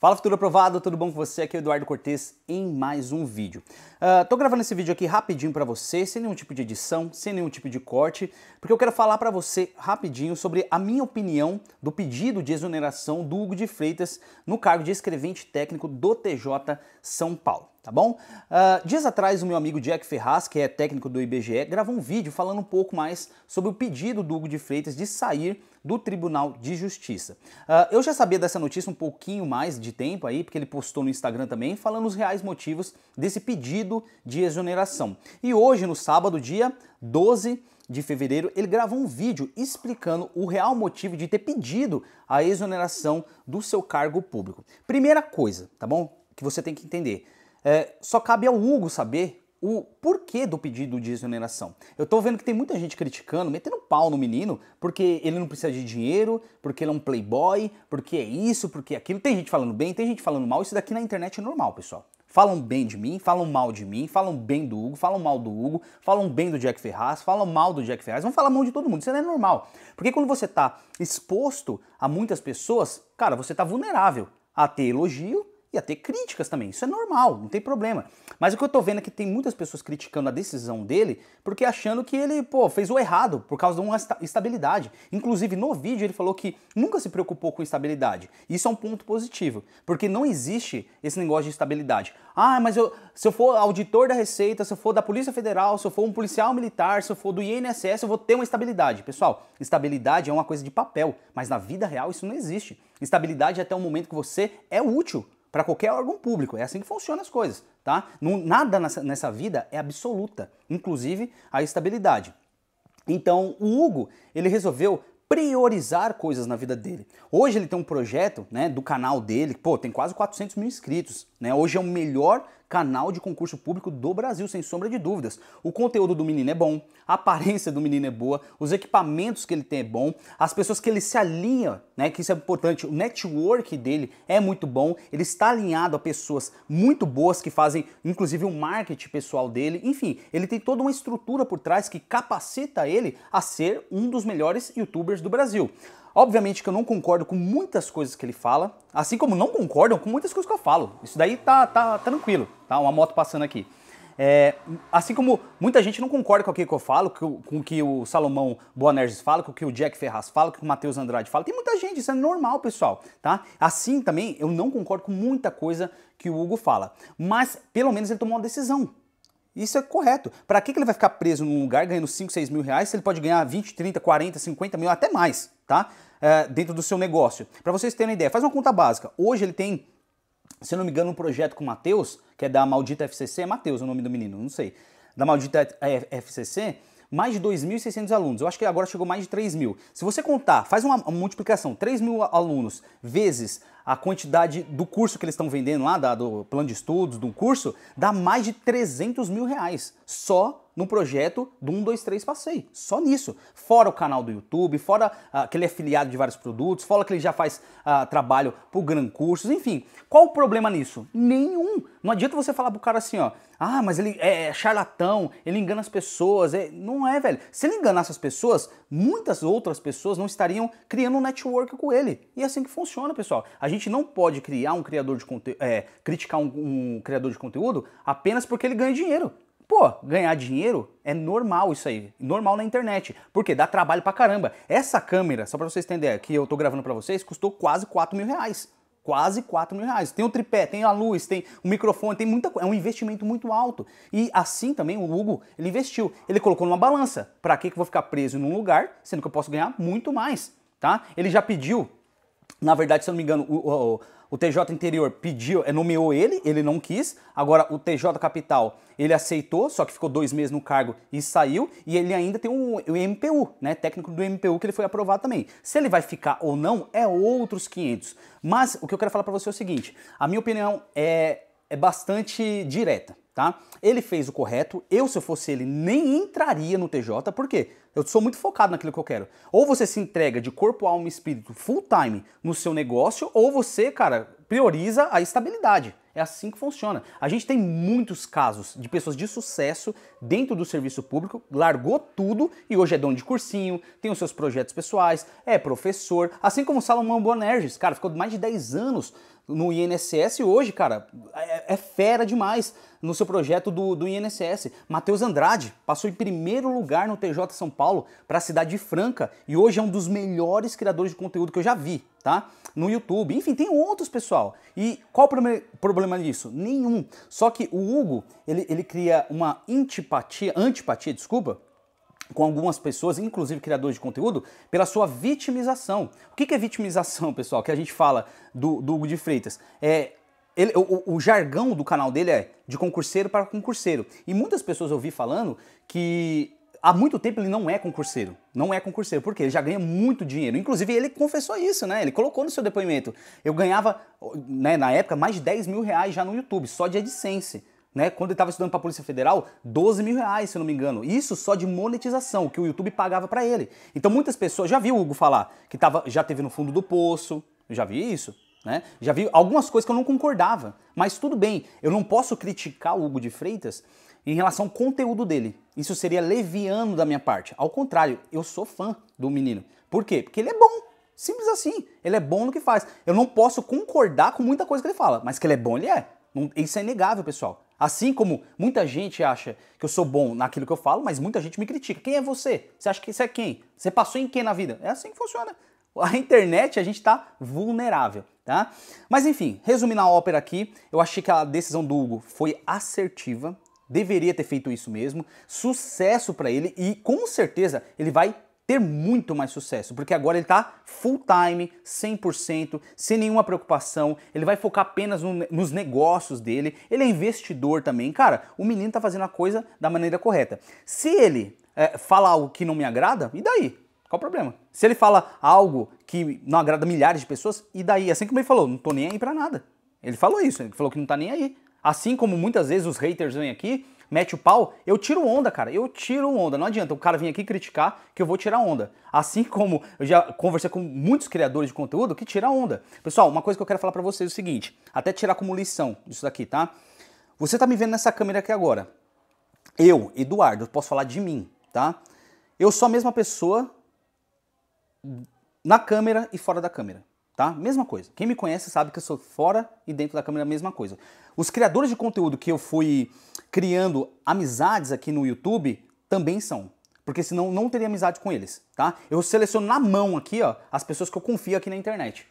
Fala futuro aprovado, tudo bom com você? Aqui é o Eduardo Cortes em mais um vídeo. Uh, tô gravando esse vídeo aqui rapidinho para você, sem nenhum tipo de edição, sem nenhum tipo de corte, porque eu quero falar para você rapidinho sobre a minha opinião do pedido de exoneração do Hugo de Freitas no cargo de escrevente técnico do TJ São Paulo tá bom? Uh, dias atrás, o meu amigo Jack Ferraz, que é técnico do IBGE, gravou um vídeo falando um pouco mais sobre o pedido do Hugo de Freitas de sair do Tribunal de Justiça. Uh, eu já sabia dessa notícia um pouquinho mais de tempo aí, porque ele postou no Instagram também, falando os reais motivos desse pedido de exoneração. E hoje, no sábado, dia 12 de fevereiro, ele gravou um vídeo explicando o real motivo de ter pedido a exoneração do seu cargo público. Primeira coisa, tá bom? Que você tem que entender é, só cabe ao Hugo saber o porquê do pedido de exoneração. Eu tô vendo que tem muita gente criticando, metendo pau no menino, porque ele não precisa de dinheiro, porque ele é um playboy, porque é isso, porque é aquilo. Tem gente falando bem, tem gente falando mal. Isso daqui na internet é normal, pessoal. Falam bem de mim, falam mal de mim, falam bem do Hugo, falam mal do Hugo, falam bem do Jack Ferraz, falam mal do Jack Ferraz, vão falar mal de todo mundo. Isso não é normal. Porque quando você tá exposto a muitas pessoas, cara, você tá vulnerável a ter elogio ia ter críticas também. Isso é normal, não tem problema. Mas o que eu tô vendo é que tem muitas pessoas criticando a decisão dele porque achando que ele, pô, fez o errado por causa de uma estabilidade. Inclusive, no vídeo ele falou que nunca se preocupou com estabilidade. Isso é um ponto positivo, porque não existe esse negócio de estabilidade. Ah, mas eu, se eu for auditor da Receita, se eu for da Polícia Federal, se eu for um policial militar, se eu for do INSS, eu vou ter uma estabilidade. Pessoal, estabilidade é uma coisa de papel, mas na vida real isso não existe. Estabilidade é até o momento que você é útil para qualquer órgão público. É assim que funcionam as coisas, tá? Não, nada nessa, nessa vida é absoluta, inclusive a estabilidade. Então, o Hugo, ele resolveu priorizar coisas na vida dele. Hoje ele tem um projeto, né, do canal dele, pô, tem quase 400 mil inscritos, né? Hoje é o melhor canal de concurso público do Brasil, sem sombra de dúvidas. O conteúdo do menino é bom, a aparência do menino é boa, os equipamentos que ele tem é bom, as pessoas que ele se alinha, né, que isso é importante, o network dele é muito bom, ele está alinhado a pessoas muito boas que fazem inclusive o marketing pessoal dele. Enfim, ele tem toda uma estrutura por trás que capacita ele a ser um dos melhores youtubers do Brasil. Obviamente que eu não concordo com muitas coisas que ele fala, assim como não concordam com muitas coisas que eu falo. Isso daí tá, tá tranquilo, tá? Uma moto passando aqui. É, assim como muita gente não concorda com aquilo que eu falo, com, o que o Salomão Boanerges fala, com o que o Jack Ferraz fala, com o que o Matheus Andrade fala, tem muita gente, isso é normal, pessoal, tá? Assim também, eu não concordo com muita coisa que o Hugo fala, mas pelo menos ele tomou uma decisão. Isso é correto. Para que ele vai ficar preso num lugar ganhando 5, 6 mil reais se ele pode ganhar 20, 30, 40, 50 mil, até mais, tá? É, dentro do seu negócio. Para vocês terem uma ideia, faz uma conta básica. Hoje ele tem, se eu não me engano, um projeto com o Matheus, que é da Maldita FCC, é Matheus o nome do menino, não sei, da Maldita FCC, mais de 2.600 alunos. Eu acho que agora chegou mais de 3.000. Se você contar, faz uma multiplicação, 3.000 alunos vezes a quantidade do curso que eles estão vendendo lá, da, do plano de estudos, do curso, dá mais de 300 mil reais só no projeto do 123 Passei. Só nisso. Fora o canal do YouTube, fora aquele ah, que ele é afiliado de vários produtos, fora que ele já faz ah, trabalho pro Gran Cursos, enfim. Qual o problema nisso? Nenhum. Não adianta você falar pro cara assim, ó, ah, mas ele é, é charlatão, ele engana as pessoas. É... Não é, velho. Se ele enganasse as pessoas, muitas outras pessoas não estariam criando um network com ele. E é assim que funciona, pessoal. A gente gente não pode criar um criador de conteúdo, é, criticar um, um criador de conteúdo apenas porque ele ganha dinheiro. Pô, ganhar dinheiro é normal isso aí, normal na internet, porque dá trabalho pra caramba. Essa câmera, só pra vocês entenderem, que eu tô gravando pra vocês, custou quase 4 mil reais quase 4 mil reais. Tem o tripé, tem a luz, tem o microfone, tem muita coisa. É um investimento muito alto. E assim também o Hugo, ele investiu. Ele colocou numa balança. Para que eu vou ficar preso num lugar, sendo que eu posso ganhar muito mais, tá? Ele já pediu na verdade, se eu não me engano, o, o, o TJ Interior pediu, nomeou ele, ele não quis. Agora o TJ Capital, ele aceitou, só que ficou dois meses no cargo e saiu. E ele ainda tem o, o MPU, né? Técnico do MPU, que ele foi aprovado também. Se ele vai ficar ou não, é outros 500. Mas o que eu quero falar para você é o seguinte: a minha opinião é, é bastante direta tá? Ele fez o correto, eu se eu fosse ele nem entraria no TJ, por quê? Eu sou muito focado naquilo que eu quero. Ou você se entrega de corpo, alma e espírito full time no seu negócio, ou você, cara, prioriza a estabilidade. É assim que funciona. A gente tem muitos casos de pessoas de sucesso dentro do serviço público, largou tudo e hoje é dono de cursinho, tem os seus projetos pessoais, é professor, assim como o Salomão Bonerges, cara, ficou mais de 10 anos no INSS e hoje, cara, é, é fera demais no seu projeto do, do INSS. Matheus Andrade passou em primeiro lugar no TJ São Paulo para a cidade de Franca e hoje é um dos melhores criadores de conteúdo que eu já vi, tá? No YouTube. Enfim, tem outros, pessoal. E qual o problema, nisso? disso? Nenhum. Só que o Hugo, ele, ele cria uma antipatia, antipatia, desculpa, com algumas pessoas, inclusive criadores de conteúdo, pela sua vitimização. O que é vitimização, pessoal? Que a gente fala do, do Hugo de Freitas. É ele, o, o, jargão do canal dele é de concurseiro para concurseiro. E muitas pessoas eu vi falando que há muito tempo ele não é concurseiro. Não é concurseiro, porque ele já ganha muito dinheiro. Inclusive, ele confessou isso, né? Ele colocou no seu depoimento. Eu ganhava, né, na época, mais de 10 mil reais já no YouTube, só de AdSense. Né? Quando ele estava estudando para a Polícia Federal, 12 mil reais, se não me engano. Isso só de monetização, que o YouTube pagava para ele. Então muitas pessoas, já viu o Hugo falar, que tava, já teve no fundo do poço, já vi isso né? Já vi algumas coisas que eu não concordava, mas tudo bem, eu não posso criticar o Hugo de Freitas em relação ao conteúdo dele. Isso seria leviano da minha parte. Ao contrário, eu sou fã do menino. Por quê? Porque ele é bom. Simples assim. Ele é bom no que faz. Eu não posso concordar com muita coisa que ele fala, mas que ele é bom, ele é. Isso é inegável, pessoal. Assim como muita gente acha que eu sou bom naquilo que eu falo, mas muita gente me critica. Quem é você? Você acha que isso é quem? Você passou em quem na vida? É assim que funciona a internet a gente está vulnerável, tá? Mas enfim, resumindo a ópera aqui, eu achei que a decisão do Hugo foi assertiva, deveria ter feito isso mesmo, sucesso para ele e com certeza ele vai ter muito mais sucesso, porque agora ele está full time, 100%, sem nenhuma preocupação, ele vai focar apenas no, nos negócios dele, ele é investidor também. Cara, o menino está fazendo a coisa da maneira correta. Se ele é, eh, falar algo que não me agrada, e daí? Qual o problema? Se ele fala algo que não agrada milhares de pessoas, e daí? Assim como ele falou, não tô nem aí pra nada. Ele falou isso, ele falou que não tá nem aí. Assim como muitas vezes os haters vêm aqui, mete o pau, eu tiro onda, cara. Eu tiro onda. Não adianta o cara vir aqui criticar que eu vou tirar onda. Assim como eu já conversei com muitos criadores de conteúdo que tira onda. Pessoal, uma coisa que eu quero falar para vocês é o seguinte, até tirar como lição isso daqui, tá? Você tá me vendo nessa câmera aqui agora. Eu, Eduardo, posso falar de mim, tá? Eu sou a mesma pessoa na câmera e fora da câmera, tá? Mesma coisa. Quem me conhece sabe que eu sou fora e dentro da câmera a mesma coisa. Os criadores de conteúdo que eu fui criando amizades aqui no YouTube também são, porque senão não teria amizade com eles, tá? Eu seleciono na mão aqui, ó, as pessoas que eu confio aqui na internet.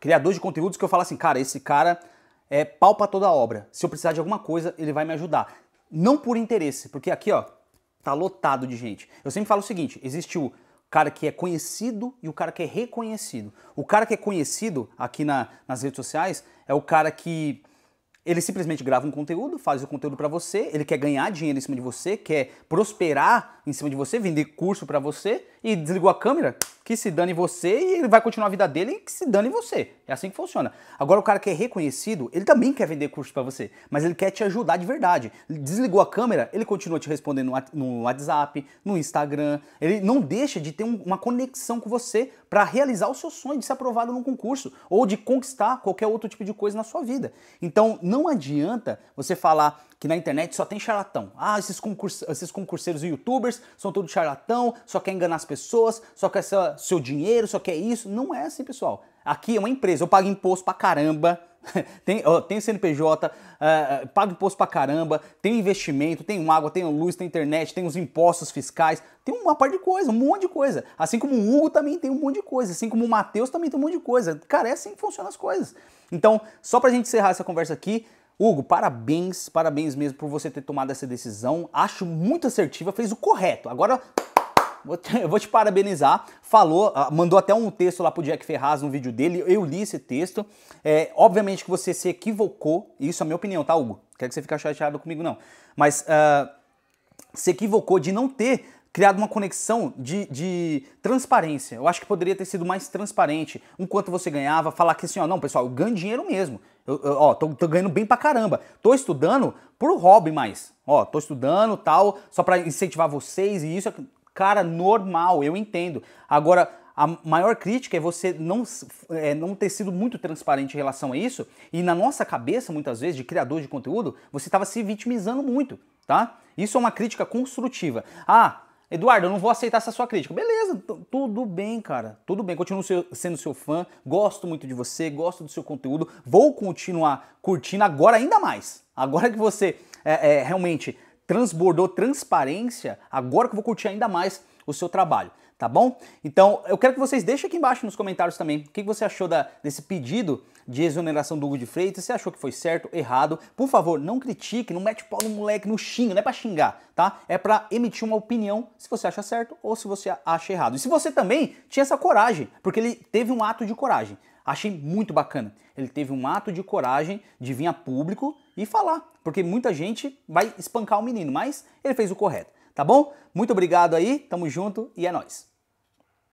Criadores de conteúdos que eu falo assim, cara, esse cara é pau pra toda obra. Se eu precisar de alguma coisa, ele vai me ajudar. Não por interesse, porque aqui, ó, tá lotado de gente. Eu sempre falo o seguinte, existe o cara que é conhecido e o cara que é reconhecido. O cara que é conhecido aqui na, nas redes sociais é o cara que ele simplesmente grava um conteúdo, faz o conteúdo para você, ele quer ganhar dinheiro em cima de você, quer prosperar em cima de você, vender curso para você, e desligou a câmera, que se dane você e ele vai continuar a vida dele e que se dane você. É assim que funciona. Agora o cara que é reconhecido, ele também quer vender curso para você, mas ele quer te ajudar de verdade. Desligou a câmera, ele continua te respondendo no WhatsApp, no Instagram. Ele não deixa de ter uma conexão com você para realizar o seu sonho de ser aprovado num concurso ou de conquistar qualquer outro tipo de coisa na sua vida. Então não adianta você falar que na internet só tem charlatão. Ah, esses, concurse esses concurseiros e youtubers são todos charlatão, só quer enganar as pessoas, só quer seu, seu dinheiro, só quer isso. Não é assim, pessoal. Aqui é uma empresa, eu pago imposto pra caramba, tem, ó, tem CNPJ, uh, é, é, pago imposto pra caramba, tem investimento, tem água, tem luz, tem internet, tem os impostos fiscais, tem uma parte de coisa, um monte de coisa. Assim como o Hugo também tem um monte de coisa, assim como o Matheus também tem um monte de coisa. Cara, é assim que funcionam as coisas. Então, só pra gente encerrar essa conversa aqui, Hugo, parabéns, parabéns mesmo por você ter tomado essa decisão. Acho muito assertiva, fez o correto. Agora eu vou te parabenizar. Falou, ah, mandou até um texto lá pro Jack Ferraz no vídeo dele. Eu li esse texto. É, obviamente que você se equivocou. Isso é a minha opinião, tá, Hugo? Quer que você fique chateado comigo, não. Mas uh, se equivocou de não ter criado uma conexão de, de, transparência. Eu acho que poderia ter sido mais transparente. Enquanto quanto você ganhava, falar que assim, ó, não, pessoal, eu ganho dinheiro mesmo. Eu, eu, ó, tô, tô, ganhando bem pra caramba. Tô estudando pro hobby mais. Ó, tô estudando tal, só para incentivar vocês e isso. é Cara, normal, eu entendo. Agora, a maior crítica é você não, é, não ter sido muito transparente em relação a isso. E na nossa cabeça, muitas vezes, de criador de conteúdo, você estava se vitimizando muito, tá? Isso é uma crítica construtiva. Ah, Eduardo, eu não vou aceitar essa sua crítica. Beleza, tudo bem, cara. Tudo bem, continuo seu, sendo seu fã, gosto muito de você, gosto do seu conteúdo, vou continuar curtindo agora ainda mais. Agora que você é, é, realmente transbordou transparência, agora que eu vou curtir ainda mais o seu trabalho, tá bom? Então, eu quero que vocês deixem aqui embaixo nos comentários também o que você achou da, desse pedido de exoneração do Hugo de Freitas. Você achou que foi certo, errado? Por favor, não critique, não mete o pau no moleque, não xinga, não é pra xingar, tá? É pra emitir uma opinião se você acha certo ou se você acha errado. E se você também tinha essa coragem, porque ele teve um ato de coragem. Achei muito bacana. Ele teve um ato de coragem de vir a público e falar, porque muita gente vai espancar o menino, mas ele fez o correto, tá bom? Muito obrigado aí, tamo junto e é nós.